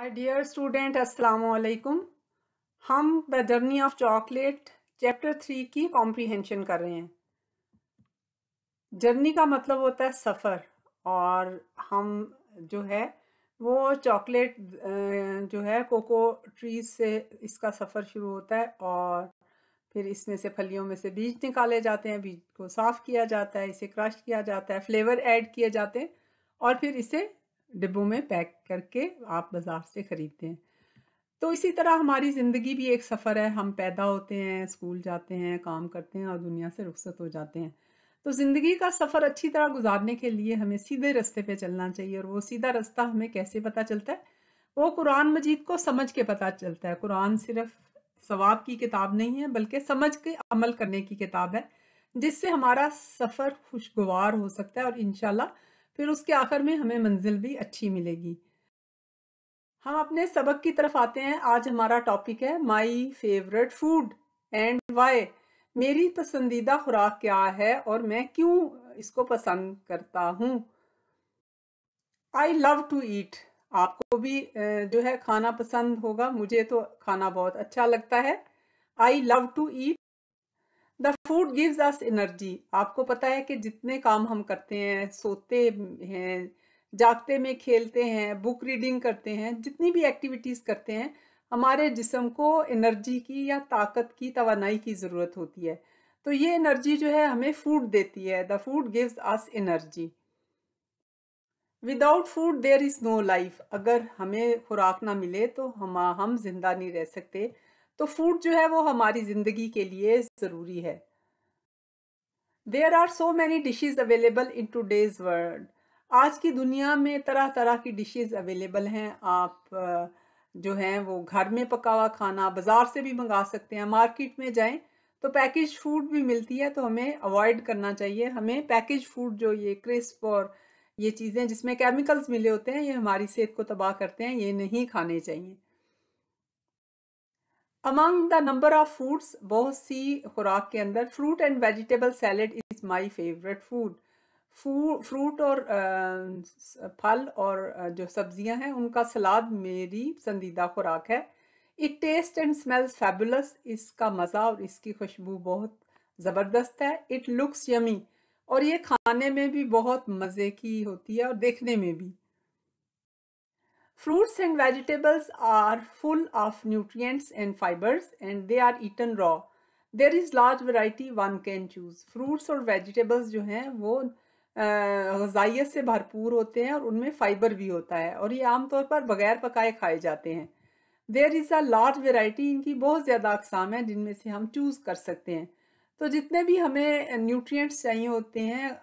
My dear student अस्सलाम वालेकुम हम the journey of chocolate chapter three की कॉम्प्रीहेंशन कर रहे हैं जर्नी का मतलब होता है सफ़र और हम जो है वो चॉकलेट जो है कोको ट्रीज से इसका सफ़र शुरू होता है और फिर इसमें से फलियों में से बीज निकाले जाते हैं बीज को साफ़ किया जाता है इसे क्रश किया जाता है फ्लेवर ऐड किए जाते हैं और फिर इसे डिब्बों में पैक करके आप बाज़ार से ख़रीदते हैं तो इसी तरह हमारी ज़िंदगी भी एक सफ़र है हम पैदा होते हैं स्कूल जाते हैं काम करते हैं और दुनिया से रुख्सत हो जाते हैं तो ज़िंदगी का सफ़र अच्छी तरह गुजारने के लिए हमें सीधे रास्ते पे चलना चाहिए और वो सीधा रास्ता हमें कैसे पता चलता है वो कुरान मजीद को समझ के पता चलता है कुरान सिर्फ सवाब की किताब नहीं है बल्कि समझ के अमल करने की किताब है जिससे हमारा सफ़र खुशगवार हो सकता है और इन फिर उसके आखिर में हमें मंजिल भी अच्छी मिलेगी हम अपने सबक की तरफ आते हैं आज हमारा टॉपिक है my favourite food and why मेरी पसंदीदा खुराक क्या है और मैं क्यों इसको पसंद करता हूँ आई लव टू ईट आपको भी जो है खाना पसंद होगा मुझे तो खाना बहुत अच्छा लगता है I love to eat the food gives us energy आपको पता है कि जितने काम हम करते हैं सोते हैं जागते में खेलते हैं बुक रीडिंग करते हैं जितनी भी एक्टिविटीज़ करते हैं हमारे जिसम को एनर्जी की या ताकत की तोानाई की ज़रूरत होती है तो ये एनर्जी जो है हमें फूड देती है the food gives us energy without food there is no life अगर हमें खुराक ना मिले तो हम हम जिंदा नहीं रह सकते तो फूड जो है वो हमारी ज़िंदगी के लिए ज़रूरी है there are so many dishes available in today's world आज की दुनिया में तरह तरह की डिशेज अवेलेबल हैं आप जो हैं वो घर में पका हुआ खाना बाज़ार से भी मंगा सकते हैं मार्केट में जाएं तो पैकेज फूड भी मिलती है तो हमें अवॉइड करना चाहिए हमें पैकेज फूड जो ये क्रिस्प और ये चीज़ें जिसमें केमिकल्स मिले होते हैं ये हमारी सेहत को तबाह करते हैं ये नहीं खाने चाहिए among the number of foods बहुत सी खुराक के अंदर fruit and vegetable salad is my favourite food fruit और फल और जो सब्जियां हैं उनका सलाद मेरी पसंदीदा खुराक है it taste and smells fabulous इसका मज़ा और इसकी खुशबू बहुत ज़बरदस्त है इट लुक्स यमी और ये खाने में भी बहुत मज़े की होती है और देखने में भी Fruits and vegetables are full of nutrients and fibers and they are eaten raw. There is large variety one can choose fruits और वेजिटेबल्स जो हैं वो गजाइत से भरपूर होते हैं और उनमें फ़ाइबर भी होता है और ये आमतौर पर बगैर पकाए खाए जाते हैं there is a large variety इनकी बहुत ज़्यादा अकसाम है जिनमें से हम चूज़ कर सकते हैं तो जितने भी हमें न्यूट्रिएंट्स चाहिए होते हैं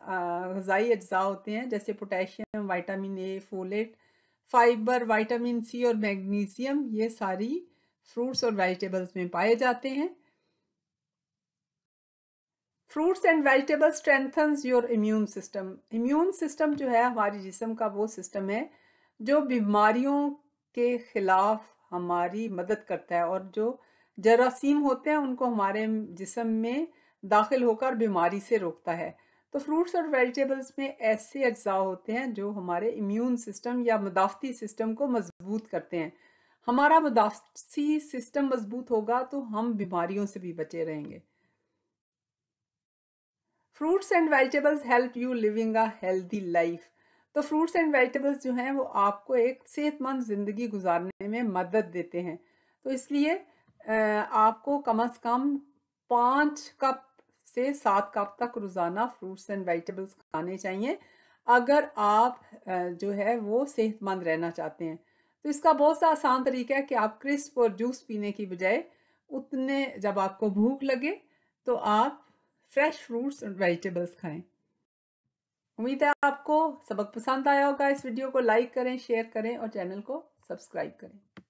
गजाई अज्जा होते हैं जैसे potassium vitamin A folate fibre vitamin C और मैग्नीशियम ये सारी फ्रूट्स और वेजिटेबल्स में पाए जाते हैं fruits and vegetables strengthens your immune system immune system जो है हमारे जिसम का वो सिस्टम है जो बीमारियों के खिलाफ हमारी मदद करता है और जो जरासीम होते हैं उनको हमारे जिसम में दाखिल होकर बीमारी से रोकता है तो फ्रूट्स और वेजिटेबल्स में ऐसे अज्जा होते हैं जो हमारे इम्यून सिस्टम या मुदाफती सिस्टम को मजबूत करते हैं हमारा मुदाफसी सिस्टम मजबूत होगा तो हम बीमारियों से भी बचे रहेंगे fruits and vegetables help you living a healthy life तो फ्रूट्स एंड वेजिटेबल्स जो हैं वो आपको एक सेहतमंद ज़िंदगी गुजारने में मदद देते हैं तो इसलिए आपको कम अज़ कम पाँच कप से सात कप तक रोज़ाना फ्रूट्स एंड वेजिटेबल्स खाने चाहिए अगर आप जो है वो सेहतमंद रहना चाहते हैं तो इसका बहुत सा आसान तरीका है कि आप क्रिस्प और जूस पीने की बजाय उतने जब आपको भूख लगे तो आप फ्रेश फ्रूट्स एंड वेजिटेबल्स खाएं उम्मीद है आपको सबक पसंद आया होगा इस वीडियो को लाइक करें शेयर करें और चैनल को सब्सक्राइब करें